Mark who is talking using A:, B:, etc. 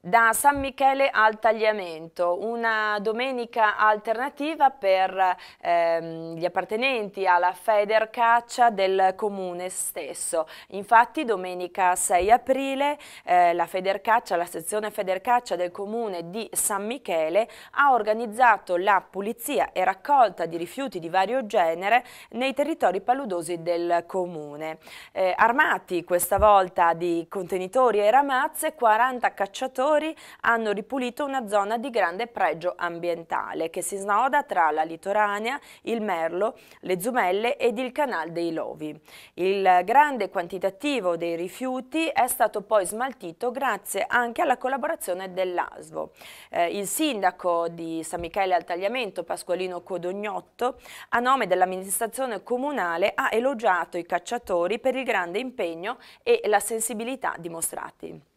A: da San Michele al Tagliamento, una domenica alternativa per ehm, gli appartenenti alla Federcaccia del comune stesso. Infatti domenica 6 aprile eh, la, Federcaccia, la sezione Federcaccia del comune di San Michele ha organizzato la pulizia e raccolta di rifiuti di vario genere nei territori paludosi del comune. Eh, armati questa volta di contenitori e ramazze, 40 cacciatori operatori hanno ripulito una zona di grande pregio ambientale che si snoda tra la litoranea, il Merlo, le Zumelle ed il Canal dei Lovi. Il grande quantitativo dei rifiuti è stato poi smaltito grazie anche alla collaborazione dell'ASVO. Eh, il sindaco di San Michele al Tagliamento, Pasqualino Codognotto, a nome dell'amministrazione comunale ha elogiato i cacciatori per il grande impegno e la sensibilità dimostrati.